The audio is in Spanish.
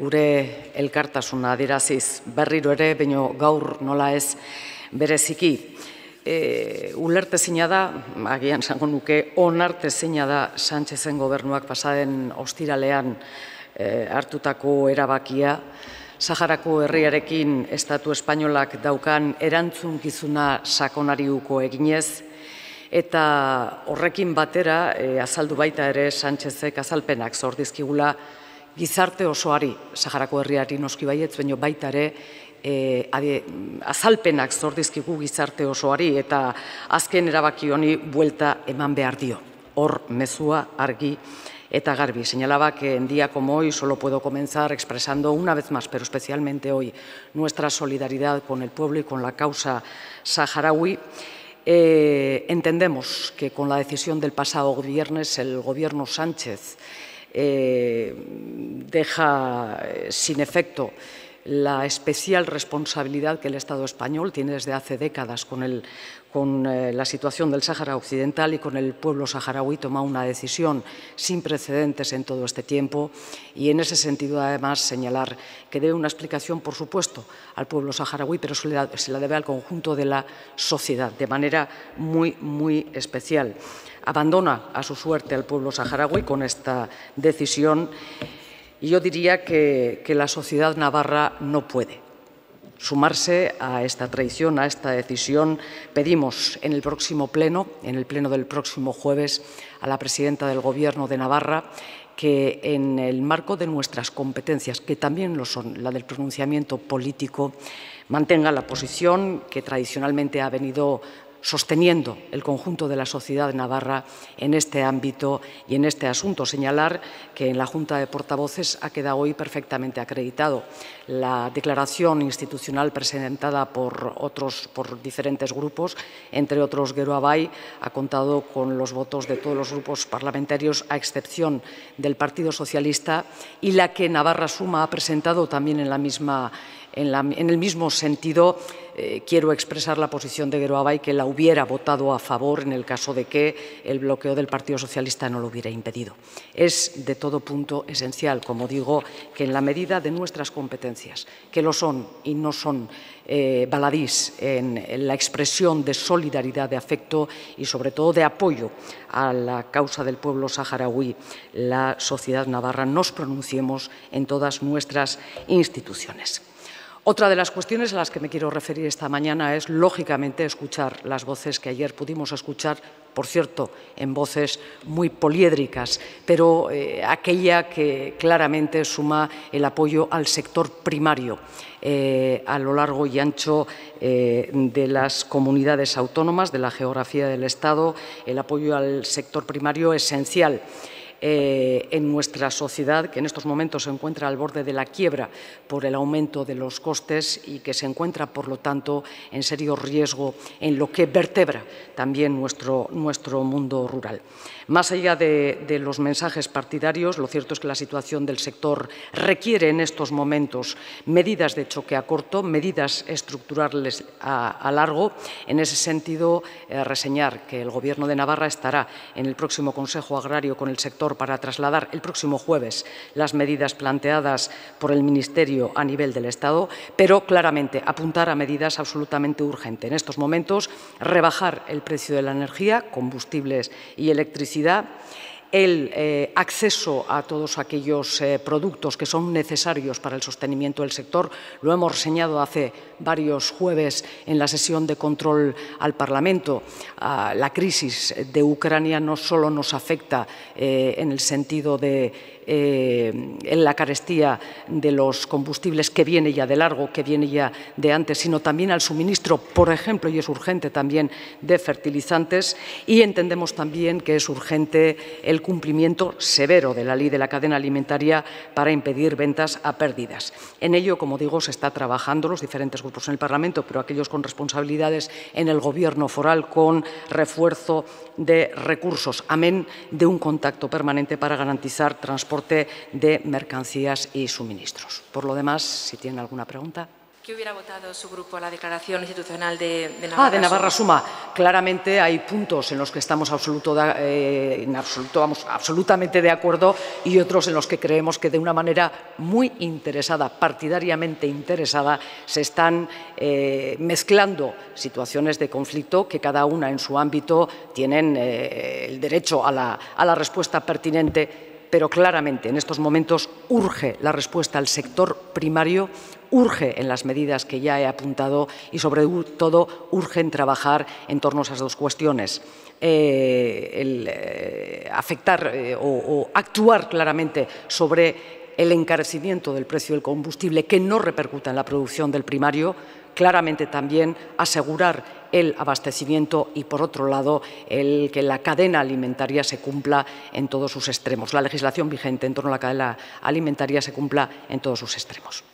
gure elkartasuna adieraziz berriro ere, baino gaur nola ez bereziki. E, ulerte zina da, agian zango nuke, onarte zina da Sánchezen gobernuak pasaden ostiralean e, hartutako erabakia. Saharako herriarekin Estatu Espainolak daukan erantzun gizuna sakonariuko eginez, Eta horrekin batera, e, azaldu baita ere Sánchezek azalpenak zordizkigula gizarte osoari, Saharako herriari noski baietz, baino baita ere e, osoari eta azken erabaki honi buelta eman behar dio. Hor mezua argi eta garbi. Señalaba que eh, en día como hoy solo puedo comenzar expresando una vez más, pero especialmente hoy, nuestra solidaridad con el pueblo y con la causa saharaui. Eh, entendemos que con la decisión del pasado viernes el gobierno Sánchez eh, deja eh, sin efecto la especial responsabilidad que el Estado español tiene desde hace décadas con, el, con eh, la situación del Sáhara Occidental y con el pueblo saharaui toma una decisión sin precedentes en todo este tiempo y en ese sentido además señalar que debe una explicación, por supuesto, al pueblo saharaui, pero se la debe al conjunto de la sociedad de manera muy, muy especial. Abandona a su suerte al pueblo saharaui con esta decisión y yo diría que, la sociedad navarra no puede sumarse a esta traición, a esta decisión. Pedimos en el próximo pleno, en el pleno del próximo jueves, a la presidenta del Gobierno de Navarra que en el marco de nuestras competencias, que también lo son, la del pronunciamiento político, mantenga la posición que tradicionalmente ha venido sosteniendo el conjunto de la sociedad navarra en este ámbito y en este asunto. Señalar que en la Junta de Portavoces ha quedado hoy perfectamente acreditado la declaración institucional presentada por, otros, por diferentes grupos, entre otros Geroabay, ha contado con los votos de todos los grupos parlamentarios, a excepción del Partido Socialista, y la que Navarra Suma ha presentado también en la misma en, el mismo sentido, eh, quiero expresar la posición de Geroaba que la hubiera votado a favor en el caso de que el bloqueo del Partido Socialista no lo hubiera impedido. Es de todo punto esencial, como digo, que en la medida de nuestras competencias, que lo son y no son eh, baladís en, en la expresión de solidaridad, de afecto y sobre todo de apoyo a la causa del pueblo saharaui, la sociedad navarra, nos pronunciemos en todas nuestras instituciones. Otra de las cuestiones a las que me quiero referir esta mañana es, lógicamente, escuchar las voces que ayer pudimos escuchar, por cierto, en voces muy poliédricas, pero eh, aquella que claramente suma el apoyo al sector primario eh, a lo largo y ancho eh, de las comunidades autónomas, de la geografía del Estado, el apoyo al sector primario esencial. Eh, en nuestra sociedad, que en estos momentos se encuentra al borde de la quiebra por el aumento de los costes y que se encuentra, por lo tanto, en serio riesgo en lo que vertebra también nuestro, nuestro mundo rural. Más allá de, los mensajes partidarios, lo cierto es que la situación del sector requiere en estos momentos medidas de choque a corto, medidas estructurales a, largo. En ese sentido, eh, reseñar que el Gobierno de Navarra estará en el próximo Consejo Agrario con el sector para trasladar el próximo jueves las medidas planteadas por el Ministerio a nivel del Estado, pero claramente apuntar a medidas absolutamente urgentes. En estos momentos, rebajar el precio de la energía, combustibles y electricidad el eh, acceso a todos aquellos eh, productos que son necesarios para el sostenimiento del sector. Lo hemos reseñado hace varios jueves en la sesión de control al Parlamento. Ah, la crisis de Ucrania no solo nos afecta eh, en el sentido de eh, en la carestía de los combustibles que viene ya de largo, que viene ya de antes, sino también al suministro, por ejemplo, y es urgente también, de fertilizantes. Y entendemos también que es urgente el cumplimiento severo de la ley de la cadena alimentaria para impedir ventas a pérdidas. En ello, como digo, se está trabajando los diferentes grupos en el Parlamento, pero aquellos con responsabilidades en el Gobierno foral con refuerzo de recursos, amén de un contacto permanente para garantizar transporte de mercancías y suministros. Por lo demás, si tienen alguna pregunta. ¿Qué hubiera votado su grupo a la declaración institucional de, de Navarra? Ah, de Navarra Suma. Claramente hay puntos en los que estamos eh, absolutamente de acuerdo y otros en los que creemos que de una manera muy interesada, partidariamente interesada, se están eh, mezclando situaciones de conflicto que cada una en su ámbito tienen eh, el derecho a la respuesta pertinente pero claramente en estos momentos urge la respuesta al sector primario, urge en las medidas que ya he apuntado y sobre todo urge en trabajar en torno a esas dos cuestiones. Eh, el, eh, afectar eh, o, o actuar claramente sobre el encarecimiento del precio del combustible que no repercuta en la producción del primario, claramente también asegurar el abastecimiento y, por otro lado, el que la cadena alimentaria se cumpla en todos sus extremos, la legislación vigente en torno a la cadena alimentaria se cumpla en todos sus extremos.